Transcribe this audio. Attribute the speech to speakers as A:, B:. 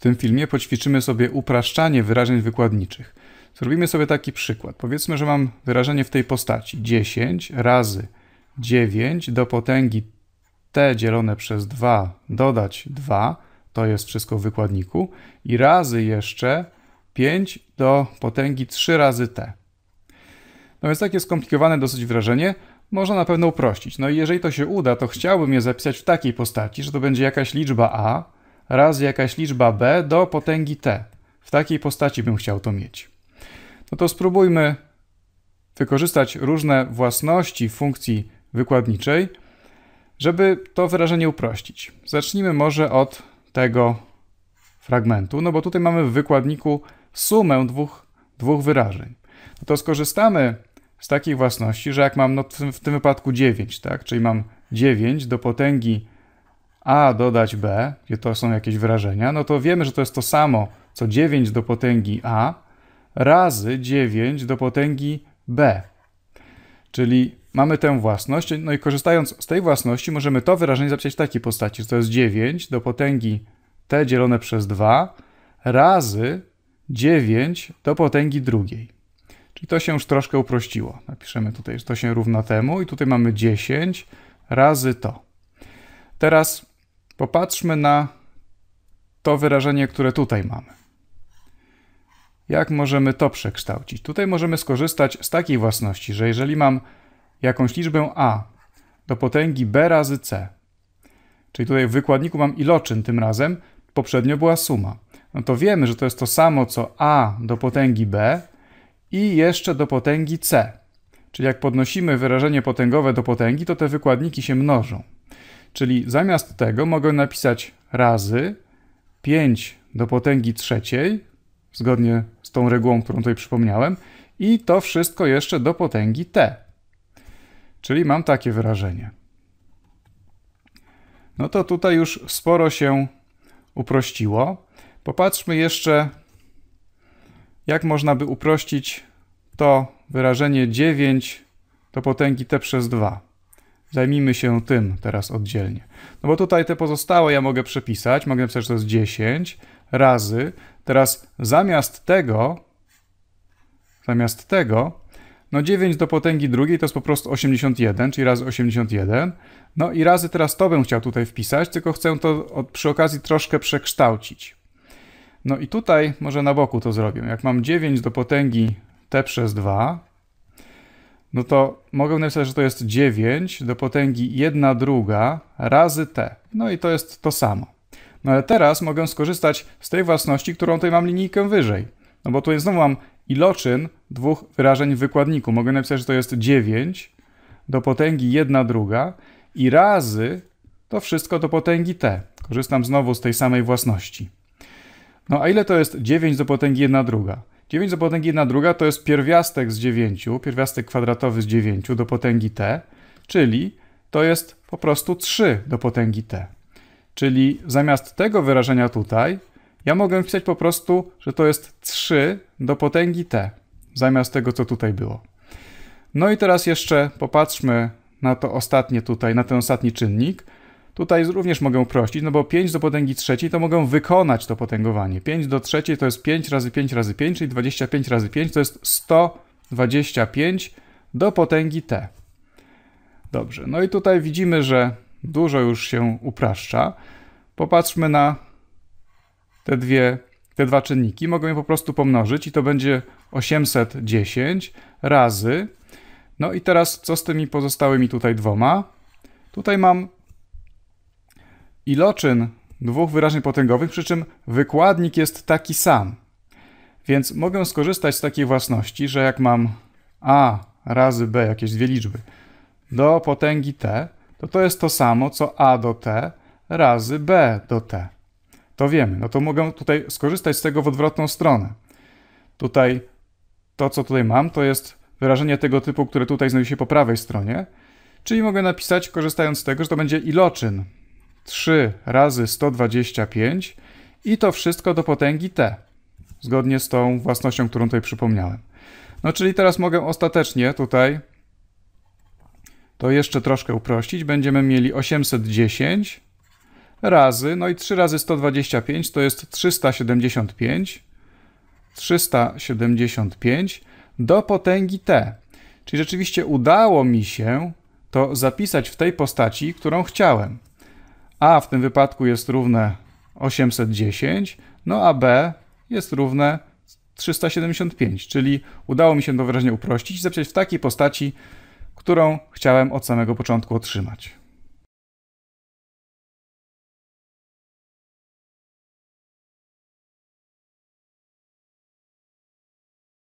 A: W tym filmie poćwiczymy sobie upraszczanie wyrażeń wykładniczych. Zrobimy sobie taki przykład. Powiedzmy, że mam wyrażenie w tej postaci 10 razy 9 do potęgi t dzielone przez 2 dodać 2, to jest wszystko w wykładniku, i razy jeszcze 5 do potęgi 3 razy t. No więc takie skomplikowane dosyć wrażenie. można na pewno uprościć. No i jeżeli to się uda, to chciałbym je zapisać w takiej postaci, że to będzie jakaś liczba a, raz jakaś liczba b do potęgi t. W takiej postaci bym chciał to mieć. No to spróbujmy wykorzystać różne własności funkcji wykładniczej, żeby to wyrażenie uprościć. Zacznijmy może od tego fragmentu, no bo tutaj mamy w wykładniku sumę dwóch, dwóch wyrażeń. No to skorzystamy z takiej własności, że jak mam no, w tym wypadku 9, tak? czyli mam 9 do potęgi a dodać B, gdzie to są jakieś wyrażenia, no to wiemy, że to jest to samo, co 9 do potęgi A razy 9 do potęgi B. Czyli mamy tę własność, no i korzystając z tej własności możemy to wyrażenie zapisać w takiej postaci, że to jest 9 do potęgi T dzielone przez 2 razy 9 do potęgi drugiej. Czyli to się już troszkę uprościło. Napiszemy tutaj, że to się równa temu i tutaj mamy 10 razy to. Teraz Popatrzmy na to wyrażenie, które tutaj mamy. Jak możemy to przekształcić? Tutaj możemy skorzystać z takiej własności, że jeżeli mam jakąś liczbę a do potęgi b razy c, czyli tutaj w wykładniku mam iloczyn tym razem, poprzednio była suma, no to wiemy, że to jest to samo co a do potęgi b i jeszcze do potęgi c. Czyli jak podnosimy wyrażenie potęgowe do potęgi, to te wykładniki się mnożą. Czyli zamiast tego mogę napisać razy 5 do potęgi trzeciej, zgodnie z tą regułą, którą tutaj przypomniałem, i to wszystko jeszcze do potęgi t. Czyli mam takie wyrażenie. No to tutaj już sporo się uprościło. Popatrzmy jeszcze, jak można by uprościć to wyrażenie 9 do potęgi t przez 2. Zajmijmy się tym teraz oddzielnie. No bo tutaj te pozostałe ja mogę przepisać, mogę napisać, że to jest 10 razy. Teraz zamiast tego, zamiast tego, no 9 do potęgi drugiej to jest po prostu 81, czyli razy 81. No i razy teraz to bym chciał tutaj wpisać, tylko chcę to od, przy okazji troszkę przekształcić. No i tutaj może na boku to zrobię. Jak mam 9 do potęgi t przez 2, no to mogę napisać, że to jest 9 do potęgi 1 druga razy t. No i to jest to samo. No ale teraz mogę skorzystać z tej własności, którą tutaj mam linijkę wyżej. No bo tutaj znowu mam iloczyn dwóch wyrażeń w wykładniku. Mogę napisać, że to jest 9 do potęgi 1 druga i razy to wszystko do potęgi t. Korzystam znowu z tej samej własności. No a ile to jest 9 do potęgi 1 druga? 9 do potęgi 1 druga to jest pierwiastek z 9, pierwiastek kwadratowy z 9 do potęgi t, czyli to jest po prostu 3 do potęgi t. Czyli zamiast tego wyrażenia tutaj, ja mogę wpisać po prostu, że to jest 3 do potęgi t, zamiast tego, co tutaj było. No i teraz jeszcze popatrzmy na to ostatnie tutaj, na ten ostatni czynnik. Tutaj również mogę uprościć, no bo 5 do potęgi trzeciej to mogę wykonać to potęgowanie. 5 do trzeciej to jest 5 razy 5 razy 5, czyli 25 razy 5 to jest 125 do potęgi t. Dobrze, no i tutaj widzimy, że dużo już się upraszcza. Popatrzmy na te, dwie, te dwa czynniki. Mogę je po prostu pomnożyć i to będzie 810 razy. No i teraz co z tymi pozostałymi tutaj dwoma? Tutaj mam iloczyn dwóch wyrażeń potęgowych, przy czym wykładnik jest taki sam. Więc mogę skorzystać z takiej własności, że jak mam a razy b, jakieś dwie liczby, do potęgi t, to to jest to samo, co a do t razy b do t. To wiemy. No to mogę tutaj skorzystać z tego w odwrotną stronę. Tutaj to, co tutaj mam, to jest wyrażenie tego typu, które tutaj znajduje się po prawej stronie, czyli mogę napisać, korzystając z tego, że to będzie iloczyn 3 razy 125 i to wszystko do potęgi t, zgodnie z tą własnością, którą tutaj przypomniałem. No czyli teraz mogę ostatecznie tutaj to jeszcze troszkę uprościć. Będziemy mieli 810 razy, no i 3 razy 125 to jest 375, 375 do potęgi t. Czyli rzeczywiście udało mi się to zapisać w tej postaci, którą chciałem. A w tym wypadku jest równe 810, no a B jest równe 375, czyli udało mi się to wyraźnie uprościć i zapisać w takiej postaci, którą chciałem od samego początku otrzymać.